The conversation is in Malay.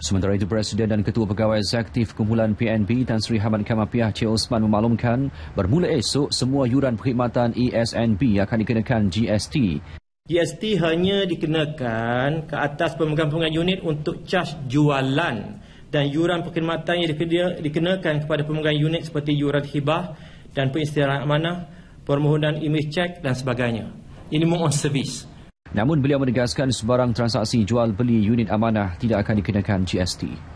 Sementara itu, Presiden dan Ketua Pegawai Eksekutif Kumpulan PNB Tan Sri Hamad Kamapiah Cik Osman memaklumkan bermula esok semua yuran perkhidmatan ESNB akan dikenakan GST. GST hanya dikenakan ke atas pemegang-pemegang unit untuk caj jualan dan yuran perkhidmatan yang dikenakan kepada pemegang unit seperti yuran hibah dan peristirahat mana permohonan image check dan sebagainya. Ini on service. Namun beliau menegaskan sebarang transaksi jual beli unit amanah tidak akan dikenakan GST.